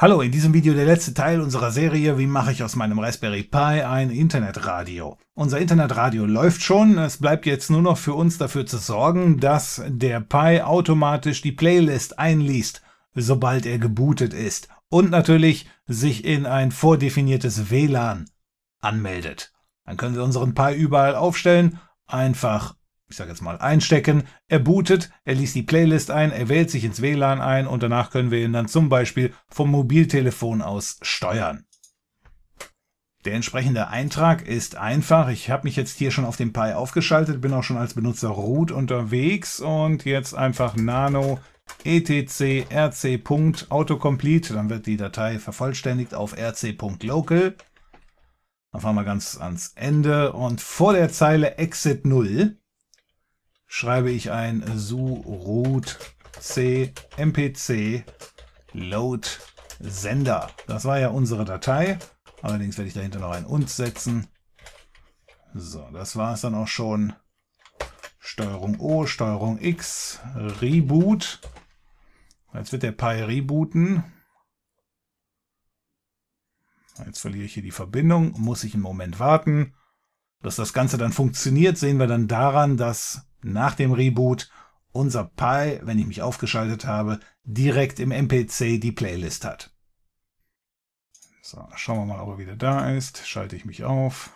Hallo, in diesem Video der letzte Teil unserer Serie Wie mache ich aus meinem Raspberry Pi ein Internetradio? Unser Internetradio läuft schon, es bleibt jetzt nur noch für uns dafür zu sorgen, dass der Pi automatisch die Playlist einliest, sobald er gebootet ist und natürlich sich in ein vordefiniertes WLAN anmeldet. Dann können wir unseren Pi überall aufstellen, einfach ich sage jetzt mal, einstecken. Er bootet, er liest die Playlist ein, er wählt sich ins WLAN ein und danach können wir ihn dann zum Beispiel vom Mobiltelefon aus steuern. Der entsprechende Eintrag ist einfach. Ich habe mich jetzt hier schon auf dem Pi aufgeschaltet, bin auch schon als Benutzer root unterwegs und jetzt einfach nano etc.rc.autocomplete, dann wird die Datei vervollständigt auf rc.local. Dann fahren wir ganz ans Ende und vor der Zeile exit 0 schreibe ich ein su root c mpc load sender. Das war ja unsere Datei. Allerdings werde ich dahinter noch ein und setzen. So, das war es dann auch schon. Steuerung O, Steuerung X, Reboot. Jetzt wird der Pi rebooten. Jetzt verliere ich hier die Verbindung, muss ich einen Moment warten. Dass das Ganze dann funktioniert, sehen wir dann daran, dass nach dem Reboot unser Pi, wenn ich mich aufgeschaltet habe, direkt im MPC die Playlist hat. So, schauen wir mal, ob er wieder da ist. Schalte ich mich auf.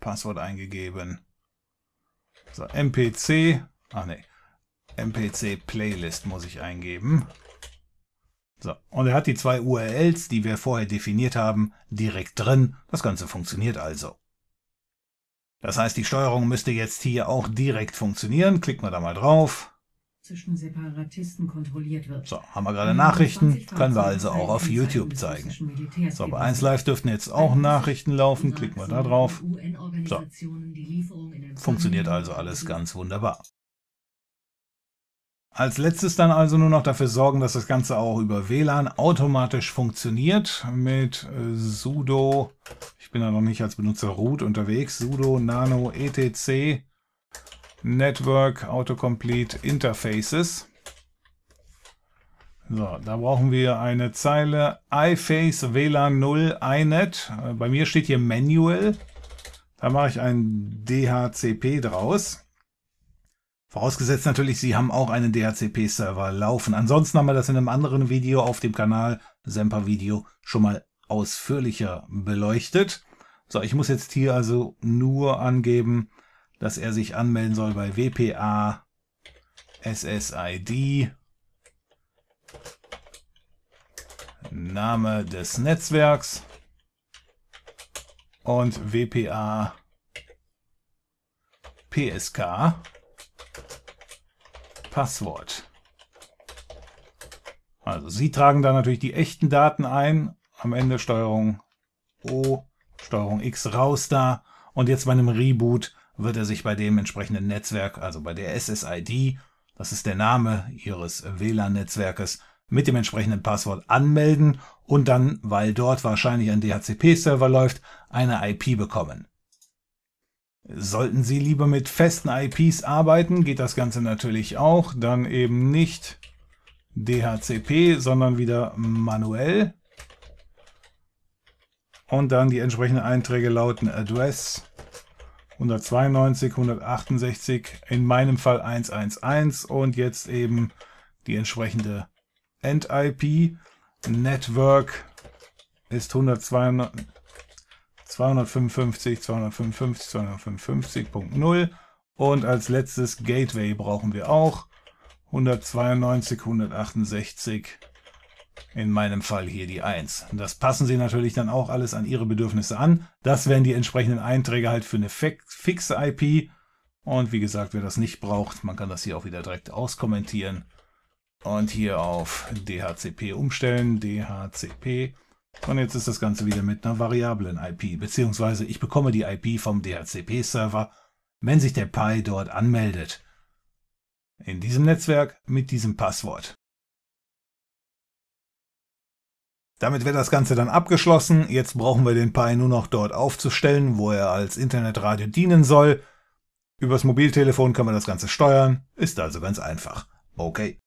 Passwort eingegeben. So, MPC. Ach nee. MPC Playlist muss ich eingeben. So, und er hat die zwei URLs, die wir vorher definiert haben, direkt drin. Das Ganze funktioniert also. Das heißt, die Steuerung müsste jetzt hier auch direkt funktionieren. Klicken wir da mal drauf. Zwischen Separatisten kontrolliert wird. So, haben wir gerade Nachrichten. Können wir also auch auf YouTube zeigen. So, bei 1 Live dürften jetzt auch Nachrichten laufen. Klicken wir da drauf. So, funktioniert also alles ganz wunderbar. Als letztes dann also nur noch dafür sorgen, dass das Ganze auch über WLAN automatisch funktioniert mit äh, sudo, ich bin da noch nicht als Benutzer root unterwegs, sudo nano etc network autocomplete interfaces. So, da brauchen wir eine Zeile iFace WLAN 0 iNet. Äh, bei mir steht hier Manual. Da mache ich ein DHCP draus. Vorausgesetzt natürlich, Sie haben auch einen DHCP-Server laufen. Ansonsten haben wir das in einem anderen Video auf dem Kanal, Semper Video, schon mal ausführlicher beleuchtet. So, ich muss jetzt hier also nur angeben, dass er sich anmelden soll bei WPA SSID Name des Netzwerks und WPA PSK Passwort. Also Sie tragen da natürlich die echten Daten ein. Am Ende Steuerung O, Steuerung X raus da. Und jetzt bei einem Reboot wird er sich bei dem entsprechenden Netzwerk, also bei der SSID, das ist der Name Ihres WLAN-Netzwerkes, mit dem entsprechenden Passwort anmelden und dann, weil dort wahrscheinlich ein DHCP-Server läuft, eine IP bekommen. Sollten Sie lieber mit festen IPs arbeiten, geht das Ganze natürlich auch. Dann eben nicht DHCP, sondern wieder manuell. Und dann die entsprechenden Einträge lauten Address 192, 168, in meinem Fall 111 und jetzt eben die entsprechende End-IP. Network ist 192, 255, 255, 255.0 und als letztes Gateway brauchen wir auch 192, 168, in meinem Fall hier die 1. Das passen Sie natürlich dann auch alles an Ihre Bedürfnisse an. Das wären die entsprechenden Einträge halt für eine fixe IP. Und wie gesagt, wer das nicht braucht, man kann das hier auch wieder direkt auskommentieren und hier auf DHCP umstellen. DHCP und jetzt ist das Ganze wieder mit einer variablen IP, beziehungsweise ich bekomme die IP vom DHCP-Server, wenn sich der Pi dort anmeldet. In diesem Netzwerk mit diesem Passwort. Damit wird das Ganze dann abgeschlossen. Jetzt brauchen wir den Pi nur noch dort aufzustellen, wo er als Internetradio dienen soll. Übers Mobiltelefon kann man das Ganze steuern, ist also ganz einfach. Okay.